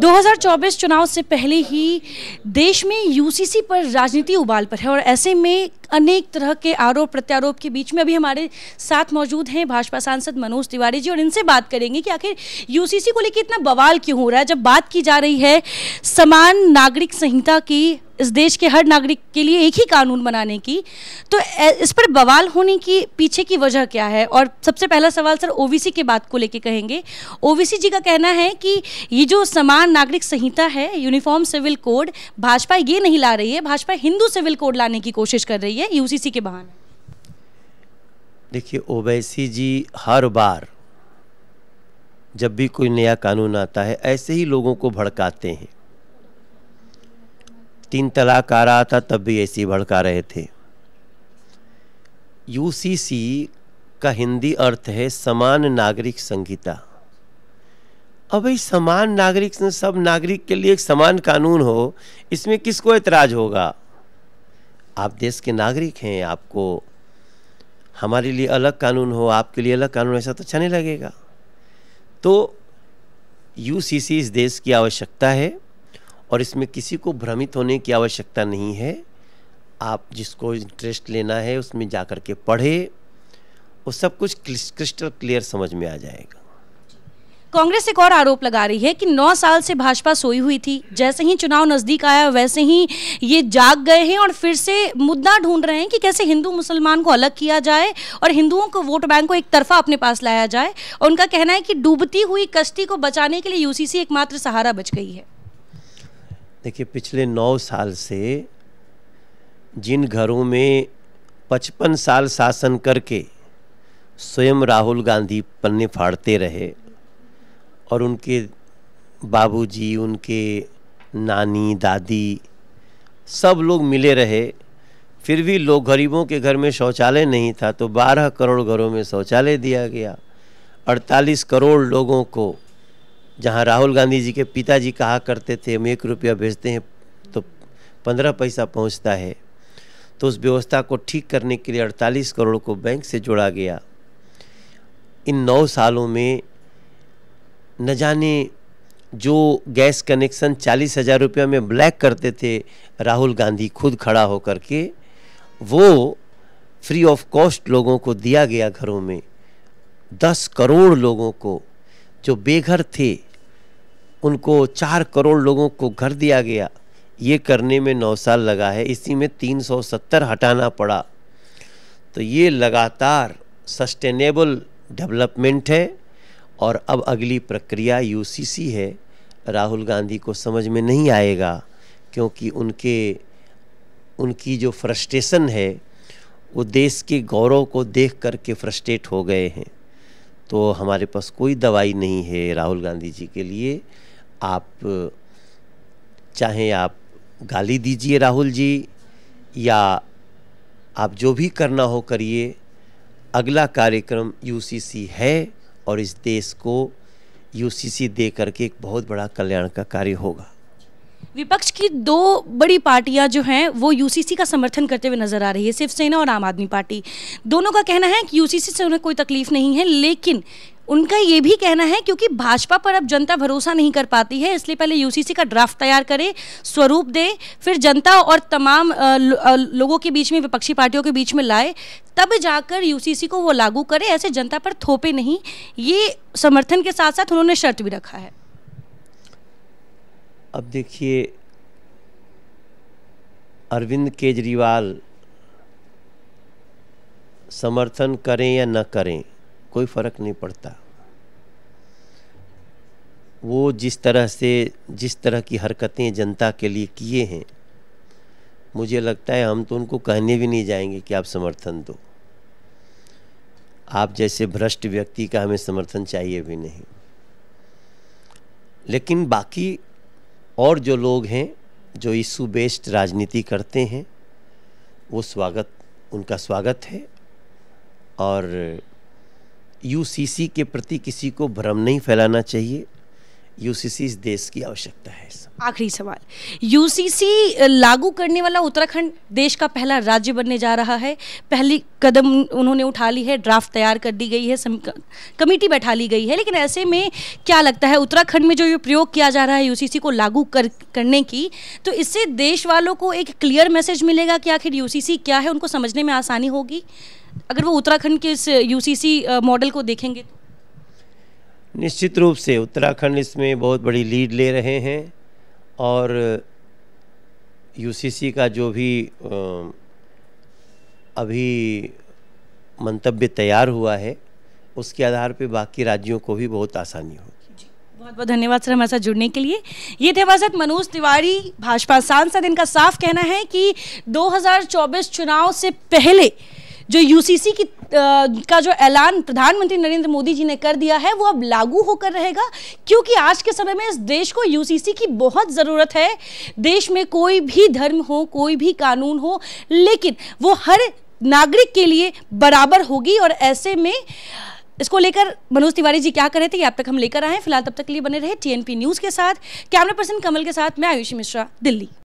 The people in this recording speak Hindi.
2024 चुनाव से पहले ही देश में यूसीसी पर राजनीति उबाल पर है और ऐसे में अनेक तरह के आरोप प्रत्यारोप के बीच में अभी हमारे साथ मौजूद हैं भाजपा सांसद मनोज तिवारी जी और इनसे बात करेंगे कि आखिर यूसीसी को लेकर इतना बवाल क्यों हो रहा है जब बात की जा रही है समान नागरिक संहिता की इस देश के हर नागरिक के लिए एक ही कानून बनाने की तो इस पर बवाल होने की पीछे की वजह क्या है और सबसे पहला सवाल सर ओवीसी के बात को लेके कहेंगे ओवीसी जी का कहना है कि ये जो समान नागरिक संहिता है यूनिफॉर्म सिविल कोड भाजपा ये नहीं ला रही है भाजपा हिंदू सिविल कोड लाने की कोशिश कर रही है यू के बहाने देखिए ओवैसी जी हर बार जब भी कोई नया कानून आता है ऐसे ही लोगों को भड़काते हैं तीन तलाक आ रहा था तब भी ऐसी भड़का रहे थे यूसीसी का हिंदी अर्थ है समान नागरिक संहिता अब भाई समान नागरिक सब नागरिक के लिए एक समान कानून हो इसमें किसको ऐतराज होगा आप देश के नागरिक हैं आपको हमारे लिए अलग कानून हो आपके लिए अलग कानून ऐसा तो अच्छा नहीं लगेगा तो यूसीसी इस देश की आवश्यकता है और इसमें किसी को भ्रमित होने की आवश्यकता नहीं है आप जिसको इंटरेस्ट लेना है उसमें जा कर के पढ़े वो सब कुछ क्रिस्टल क्लियर समझ में आ जाएगा कांग्रेस एक और आरोप लगा रही है कि 9 साल से भाजपा सोई हुई थी जैसे ही चुनाव नज़दीक आया वैसे ही ये जाग गए हैं और फिर से मुद्दा ढूंढ रहे हैं कि कैसे हिंदू मुसलमान को अलग किया जाए और हिंदुओं को वोट बैंक को एक तरफा अपने पास लाया जाए और उनका कहना है कि डूबती हुई कश्ती को बचाने के लिए यूसीसी एकमात्र सहारा बच गई है देखिए पिछले नौ साल से जिन घरों में पचपन साल शासन करके स्वयं राहुल गांधी पन्ने फाड़ते रहे और उनके बाबूजी उनके नानी दादी सब लोग मिले रहे फिर भी लोग गरीबों के घर में शौचालय नहीं था तो 12 करोड़ घरों में शौचालय दिया गया 48 करोड़ लोगों को जहाँ राहुल गांधी जी के पिताजी कहा करते थे हम एक रुपया भेजते हैं तो पंद्रह पैसा पहुँचता है तो उस व्यवस्था को ठीक करने के लिए अड़तालीस करोड़ को बैंक से जोड़ा गया इन नौ सालों में न जाने जो गैस कनेक्शन चालीस हज़ार रुपये में ब्लैक करते थे राहुल गांधी खुद खड़ा होकर के वो फ्री ऑफ कॉस्ट लोगों को दिया गया घरों में दस करोड़ लोगों को जो बेघर थे उनको चार करोड़ लोगों को घर दिया गया ये करने में नौ साल लगा है इसी में तीन सौ सत्तर हटाना पड़ा तो ये लगातार सस्टेनेबल डेवलपमेंट है और अब अगली प्रक्रिया यूसीसी है राहुल गांधी को समझ में नहीं आएगा क्योंकि उनके उनकी जो फ्रस्ट्रेशन है वो देश के गौरव को देख करके फ्रस्ट्रेट हो गए हैं तो हमारे पास कोई दवाई नहीं है राहुल गांधी जी के लिए आप चाहे आप गाली दीजिए राहुल जी या आप जो भी करना हो करिए अगला कार्यक्रम यूसीसी है और इस देश को यूसीसी दे करके एक बहुत बड़ा कल्याण का कार्य होगा विपक्ष की दो बड़ी पार्टियां जो हैं वो यूसीसी का समर्थन करते हुए नजर आ रही है शिवसेना और आम आदमी पार्टी दोनों का कहना है कि यूसीसी से उन्हें कोई तकलीफ नहीं है लेकिन उनका ये भी कहना है क्योंकि भाजपा पर अब जनता भरोसा नहीं कर पाती है इसलिए पहले यूसीसी का ड्राफ्ट तैयार करे स्वरूप दे फिर जनता और तमाम लोगों के बीच में विपक्षी पार्टियों के बीच में लाए तब जाकर यूसीसी को वो लागू करे ऐसे जनता पर थोपे नहीं ये समर्थन के साथ साथ उन्होंने शर्त भी रखा है अब देखिए अरविंद केजरीवाल समर्थन करें या न करें कोई फ़र्क नहीं पड़ता वो जिस तरह से जिस तरह की हरकतें जनता के लिए किए हैं मुझे लगता है हम तो उनको कहने भी नहीं जाएंगे कि आप समर्थन दो आप जैसे भ्रष्ट व्यक्ति का हमें समर्थन चाहिए भी नहीं लेकिन बाकी और जो लोग हैं जो इशू बेस्ड राजनीति करते हैं वो स्वागत उनका स्वागत है और यूसीसी के प्रति किसी को भ्रम नहीं फैलाना चाहिए यूसीसी इस देश की आवश्यकता है आखिरी सवाल यूसीसी लागू करने वाला उत्तराखंड देश का पहला राज्य बनने जा रहा है पहली कदम उन्होंने उठा ली है ड्राफ्ट तैयार कर दी गई है कमेटी बैठा ली गई है लेकिन ऐसे में क्या लगता है उत्तराखंड में जो ये प्रयोग किया जा रहा है यूसीसी को लागू कर करने की तो इससे देश वालों को एक क्लियर मैसेज मिलेगा कि आखिर यू क्या है उनको समझने में आसानी होगी अगर वो उत्तराखंड के इस यू मॉडल को देखेंगे तो निश्चित रूप से उत्तराखंड इसमें बहुत बड़ी लीड ले रहे हैं और यूसीसी का जो भी अभी मंतव्य तैयार हुआ है उसके आधार पे बाकी राज्यों को भी बहुत आसानी होगी बहुत बहुत धन्यवाद सर हमारे साथ जुड़ने के लिए ये थे हमारे साथ मनोज तिवारी भाजपा सांसद इनका साफ कहना है कि 2024 चुनाव से पहले जो यूसीसी की आ, का जो ऐलान प्रधानमंत्री नरेंद्र मोदी जी ने कर दिया है वो अब लागू होकर रहेगा क्योंकि आज के समय में इस देश को यूसीसी की बहुत ज़रूरत है देश में कोई भी धर्म हो कोई भी कानून हो लेकिन वो हर नागरिक के लिए बराबर होगी और ऐसे में इसको लेकर मनोज तिवारी जी क्या कर रहे थे आप तक हम लेकर आए फिलहाल तब तक के लिए बने रहे टीएनपी न्यूज़ के साथ कैमरा पर्सन कमल के साथ मैं आयुषी मिश्रा दिल्ली